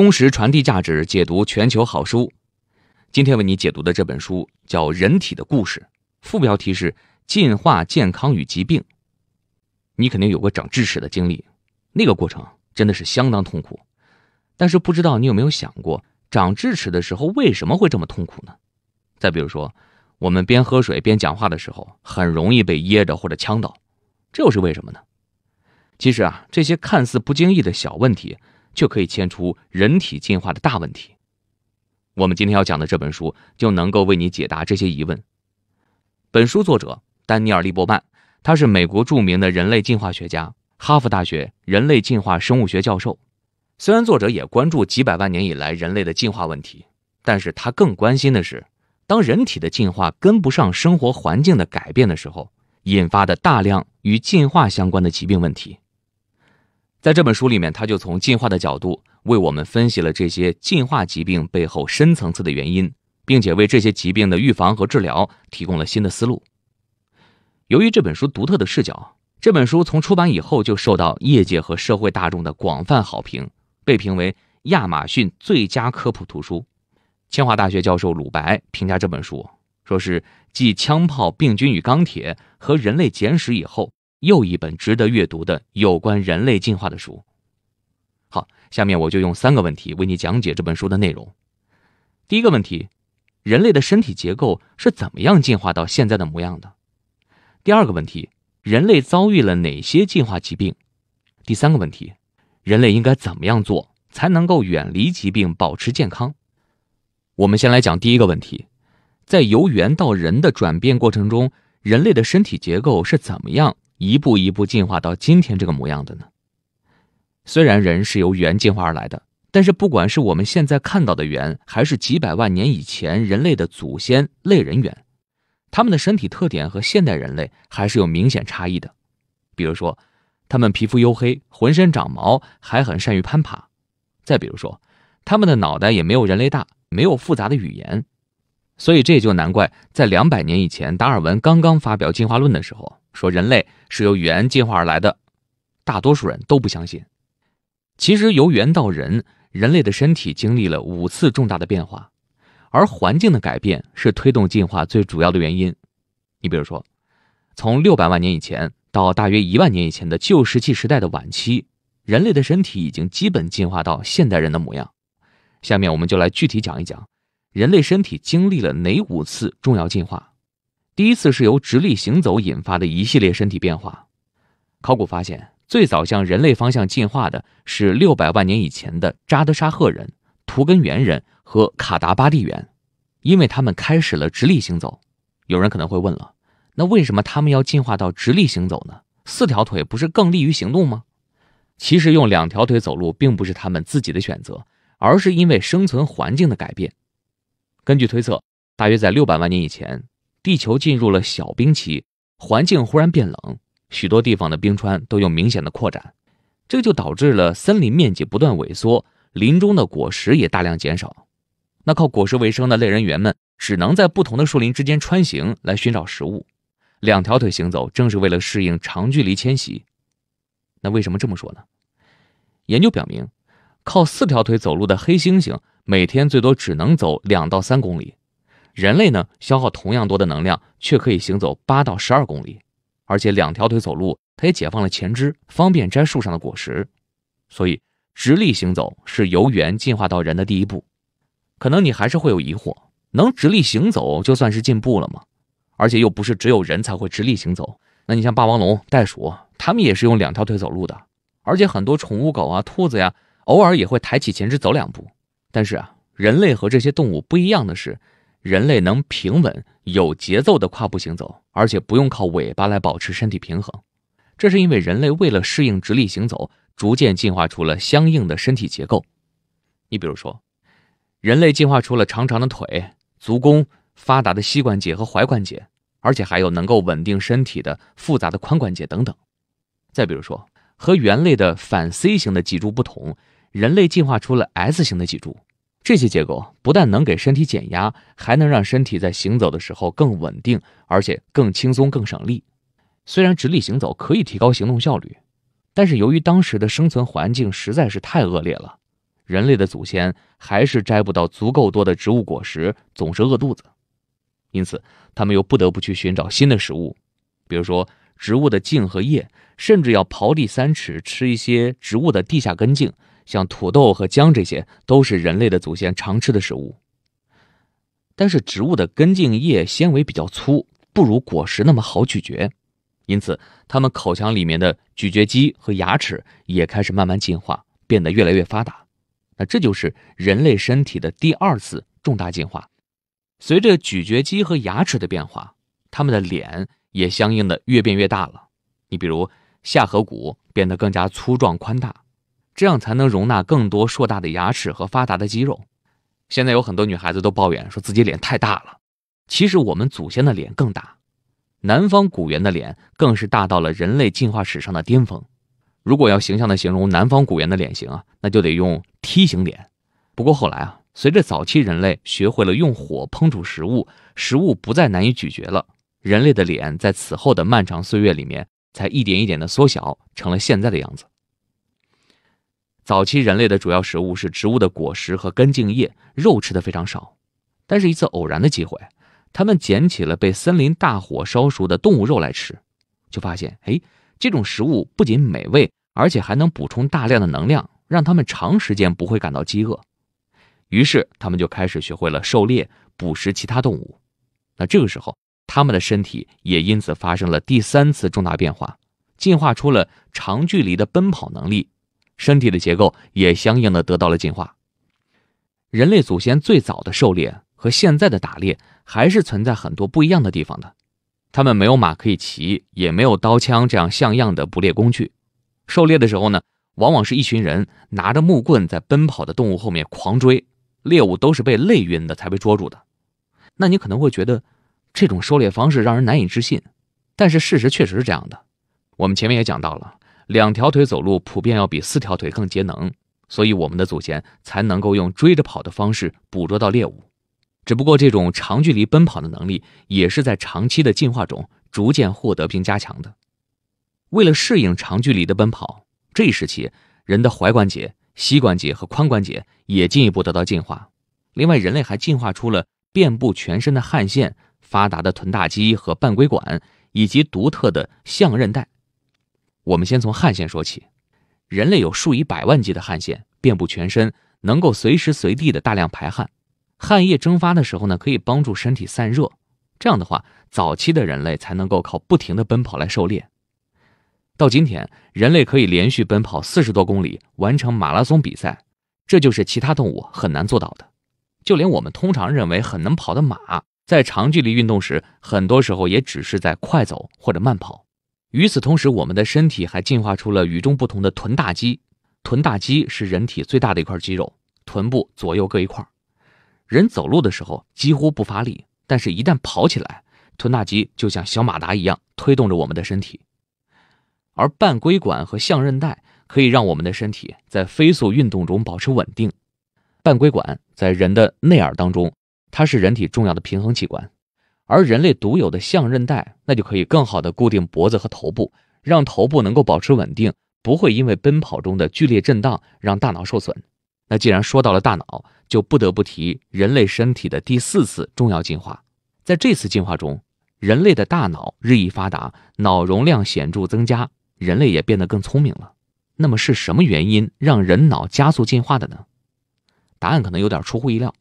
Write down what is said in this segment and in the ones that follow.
忠实传递价值，解读全球好书。今天为你解读的这本书叫《人体的故事》，副标题是“进化、健康与疾病”。你肯定有过长智齿的经历，那个过程真的是相当痛苦。但是不知道你有没有想过，长智齿的时候为什么会这么痛苦呢？再比如说，我们边喝水边讲话的时候，很容易被噎着或者呛到，这又是为什么呢？其实啊，这些看似不经意的小问题。却可以牵出人体进化的大问题。我们今天要讲的这本书就能够为你解答这些疑问。本书作者丹尼尔利波曼，他是美国著名的人类进化学家，哈佛大学人类进化生物学教授。虽然作者也关注几百万年以来人类的进化问题，但是他更关心的是，当人体的进化跟不上生活环境的改变的时候，引发的大量与进化相关的疾病问题。在这本书里面，他就从进化的角度为我们分析了这些进化疾病背后深层次的原因，并且为这些疾病的预防和治疗提供了新的思路。由于这本书独特的视角，这本书从出版以后就受到业界和社会大众的广泛好评，被评为亚马逊最佳科普图书。清华大学教授鲁白评价这本书，说是继《枪炮、病菌与钢铁》和《人类简史》以后。又一本值得阅读的有关人类进化的书。好，下面我就用三个问题为你讲解这本书的内容。第一个问题：人类的身体结构是怎么样进化到现在的模样的？第二个问题：人类遭遇了哪些进化疾病？第三个问题：人类应该怎么样做才能够远离疾病，保持健康？我们先来讲第一个问题：在由猿到人的转变过程中，人类的身体结构是怎么样？一步一步进化到今天这个模样的呢？虽然人是由猿进化而来的，但是不管是我们现在看到的猿，还是几百万年以前人类的祖先类人猿，他们的身体特点和现代人类还是有明显差异的。比如说，他们皮肤黝黑，浑身长毛，还很善于攀爬；再比如说，他们的脑袋也没有人类大，没有复杂的语言。所以这也就难怪，在两百年以前，达尔文刚刚发表进化论的时候，说人类。是由猿进化而来的，大多数人都不相信。其实，由猿到人，人类的身体经历了五次重大的变化，而环境的改变是推动进化最主要的原因。你比如说，从六百万年以前到大约一万年以前的旧石器时代的晚期，人类的身体已经基本进化到现代人的模样。下面，我们就来具体讲一讲人类身体经历了哪五次重要进化。第一次是由直立行走引发的一系列身体变化。考古发现，最早向人类方向进化的是六百万年以前的扎德沙赫人、图根猿人和卡达巴地猿，因为他们开始了直立行走。有人可能会问了，那为什么他们要进化到直立行走呢？四条腿不是更利于行动吗？其实，用两条腿走路并不是他们自己的选择，而是因为生存环境的改变。根据推测，大约在六百万年以前。地球进入了小冰期，环境忽然变冷，许多地方的冰川都有明显的扩展，这就导致了森林面积不断萎缩，林中的果实也大量减少。那靠果实为生的类人猿们，只能在不同的树林之间穿行来寻找食物。两条腿行走正是为了适应长距离迁徙。那为什么这么说呢？研究表明，靠四条腿走路的黑猩猩每天最多只能走两到三公里。人类呢，消耗同样多的能量，却可以行走八到十二公里，而且两条腿走路，它也解放了前肢，方便摘树上的果实。所以，直立行走是由猿进化到人的第一步。可能你还是会有疑惑，能直立行走就算是进步了吗？而且又不是只有人才会直立行走。那你像霸王龙、袋鼠，它们也是用两条腿走路的，而且很多宠物狗啊、兔子呀，偶尔也会抬起前肢走两步。但是啊，人类和这些动物不一样的是。人类能平稳、有节奏的跨步行走，而且不用靠尾巴来保持身体平衡，这是因为人类为了适应直立行走，逐渐进化出了相应的身体结构。你比如说，人类进化出了长长的腿、足弓发达的膝关节和踝关节，而且还有能够稳定身体的复杂的髋关节等等。再比如说，和猿类的反 C 型的脊柱不同，人类进化出了 S 型的脊柱。这些结构不但能给身体减压，还能让身体在行走的时候更稳定，而且更轻松、更省力。虽然直立行走可以提高行动效率，但是由于当时的生存环境实在是太恶劣了，人类的祖先还是摘不到足够多的植物果实，总是饿肚子，因此他们又不得不去寻找新的食物，比如说。植物的茎和叶，甚至要刨地三尺，吃一些植物的地下根茎，像土豆和姜，这些都是人类的祖先常吃的食物。但是植物的根茎叶纤维比较粗，不如果实那么好咀嚼，因此它们口腔里面的咀嚼肌和牙齿也开始慢慢进化，变得越来越发达。那这就是人类身体的第二次重大进化。随着咀嚼肌和牙齿的变化，他们的脸。也相应的越变越大了。你比如下颌骨变得更加粗壮宽大，这样才能容纳更多硕大的牙齿和发达的肌肉。现在有很多女孩子都抱怨说自己脸太大了。其实我们祖先的脸更大，南方古猿的脸更是大到了人类进化史上的巅峰。如果要形象的形容南方古猿的脸型啊，那就得用梯形脸。不过后来啊，随着早期人类学会了用火烹煮食物，食物不再难以咀嚼了。人类的脸在此后的漫长岁月里面，才一点一点的缩小成了现在的样子。早期人类的主要食物是植物的果实和根茎叶，肉吃的非常少。但是，一次偶然的机会，他们捡起了被森林大火烧熟的动物肉来吃，就发现，哎，这种食物不仅美味，而且还能补充大量的能量，让他们长时间不会感到饥饿。于是，他们就开始学会了狩猎，捕食其他动物。那这个时候，他们的身体也因此发生了第三次重大变化，进化出了长距离的奔跑能力，身体的结构也相应的得到了进化。人类祖先最早的狩猎和现在的打猎还是存在很多不一样的地方的，他们没有马可以骑，也没有刀枪这样像样的捕猎工具。狩猎的时候呢，往往是一群人拿着木棍在奔跑的动物后面狂追，猎物都是被累晕的才被捉住的。那你可能会觉得。这种狩猎方式让人难以置信，但是事实确实是这样的。我们前面也讲到了，两条腿走路普遍要比四条腿更节能，所以我们的祖先才能够用追着跑的方式捕捉到猎物。只不过，这种长距离奔跑的能力也是在长期的进化中逐渐获得并加强的。为了适应长距离的奔跑，这一时期人的踝关节、膝关节和髋关节也进一步得到进化。另外，人类还进化出了遍布全身的汗腺。发达的臀大肌和半规管，以及独特的象韧带。我们先从汗腺说起。人类有数以百万计的汗腺，遍布全身，能够随时随地的大量排汗。汗液蒸发的时候呢，可以帮助身体散热。这样的话，早期的人类才能够靠不停的奔跑来狩猎。到今天，人类可以连续奔跑四十多公里，完成马拉松比赛，这就是其他动物很难做到的。就连我们通常认为很能跑的马。在长距离运动时，很多时候也只是在快走或者慢跑。与此同时，我们的身体还进化出了与众不同的臀大肌。臀大肌是人体最大的一块肌肉，臀部左右各一块。人走路的时候几乎不发力，但是一旦跑起来，臀大肌就像小马达一样推动着我们的身体。而半规管和象韧带可以让我们的身体在飞速运动中保持稳定。半规管在人的内耳当中。它是人体重要的平衡器官，而人类独有的象韧带，那就可以更好的固定脖子和头部，让头部能够保持稳定，不会因为奔跑中的剧烈震荡让大脑受损。那既然说到了大脑，就不得不提人类身体的第四次重要进化。在这次进化中，人类的大脑日益发达，脑容量显著增加，人类也变得更聪明了。那么是什么原因让人脑加速进化的呢？答案可能有点出乎意料。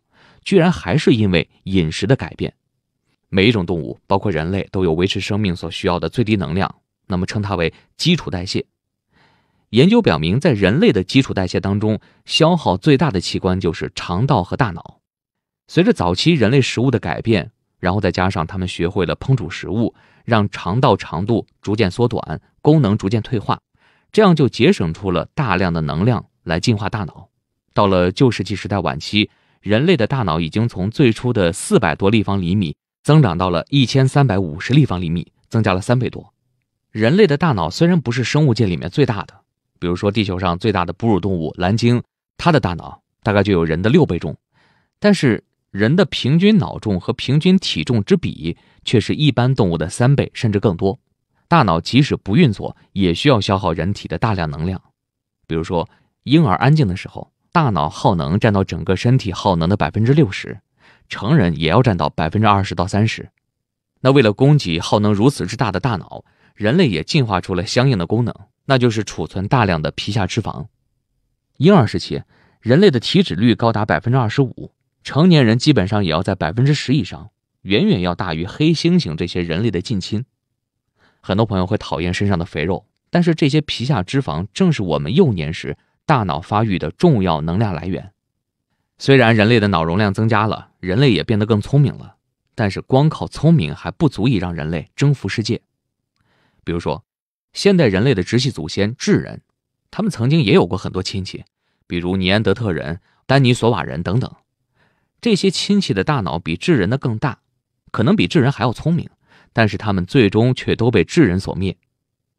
居然还是因为饮食的改变。每一种动物，包括人类，都有维持生命所需要的最低能量，那么称它为基础代谢。研究表明，在人类的基础代谢当中，消耗最大的器官就是肠道和大脑。随着早期人类食物的改变，然后再加上他们学会了烹煮食物，让肠道长度逐渐缩短，功能逐渐退化，这样就节省出了大量的能量来进化大脑。到了旧石器时代晚期。人类的大脑已经从最初的四百多立方厘米增长到了一千三百五十立方厘米，增加了三倍多。人类的大脑虽然不是生物界里面最大的，比如说地球上最大的哺乳动物蓝鲸，它的大脑大概就有人的六倍重，但是人的平均脑重和平均体重之比却是一般动物的三倍甚至更多。大脑即使不运作，也需要消耗人体的大量能量，比如说婴儿安静的时候。大脑耗能占到整个身体耗能的百分之六十，成人也要占到百分之二十到三十。那为了供给耗能如此之大的大脑，人类也进化出了相应的功能，那就是储存大量的皮下脂肪。婴儿时期，人类的体脂率高达百分之二十五，成年人基本上也要在百分之十以上，远远要大于黑猩猩这些人类的近亲。很多朋友会讨厌身上的肥肉，但是这些皮下脂肪正是我们幼年时。大脑发育的重要能量来源。虽然人类的脑容量增加了，人类也变得更聪明了，但是光靠聪明还不足以让人类征服世界。比如说，现代人类的直系祖先智人，他们曾经也有过很多亲戚，比如尼安德特人、丹尼索瓦人等等。这些亲戚的大脑比智人的更大，可能比智人还要聪明，但是他们最终却都被智人所灭。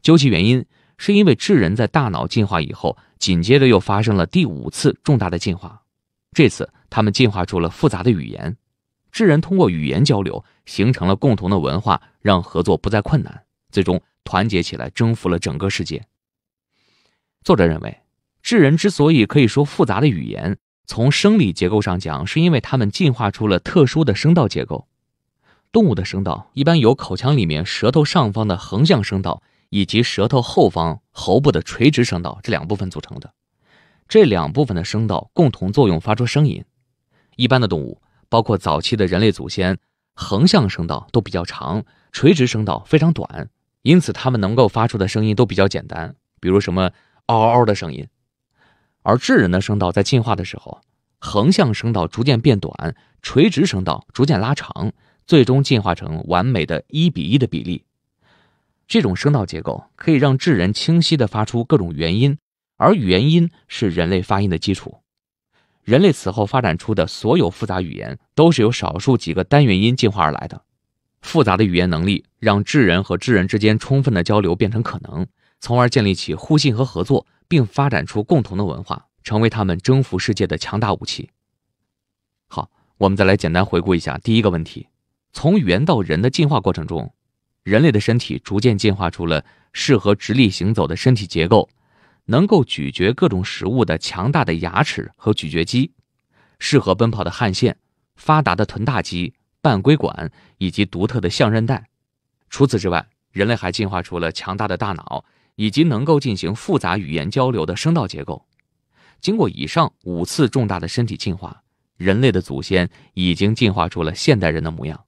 究其原因。是因为智人在大脑进化以后，紧接着又发生了第五次重大的进化，这次他们进化出了复杂的语言。智人通过语言交流，形成了共同的文化，让合作不再困难，最终团结起来，征服了整个世界。作者认为，智人之所以可以说复杂的语言，从生理结构上讲，是因为他们进化出了特殊的声道结构。动物的声道一般由口腔里面舌头上方的横向声道。以及舌头后方喉部的垂直声道这两部分组成的，这两部分的声道共同作用发出声音。一般的动物，包括早期的人类祖先，横向声道都比较长，垂直声道非常短，因此它们能够发出的声音都比较简单，比如什么嗷嗷的声音。而智人的声道在进化的时候，横向声道逐渐变短，垂直声道逐渐拉长，最终进化成完美的一比一的比例。这种声道结构可以让智人清晰地发出各种元音，而元音是人类发音的基础。人类此后发展出的所有复杂语言，都是由少数几个单元音进化而来的。复杂的语言能力让智人和智人之间充分的交流变成可能，从而建立起互信和合作，并发展出共同的文化，成为他们征服世界的强大武器。好，我们再来简单回顾一下第一个问题：从猿到人的进化过程中。人类的身体逐渐进化出了适合直立行走的身体结构，能够咀嚼各种食物的强大的牙齿和咀嚼肌，适合奔跑的汗腺，发达的臀大肌、半规管以及独特的象韧带。除此之外，人类还进化出了强大的大脑以及能够进行复杂语言交流的声道结构。经过以上五次重大的身体进化，人类的祖先已经进化出了现代人的模样。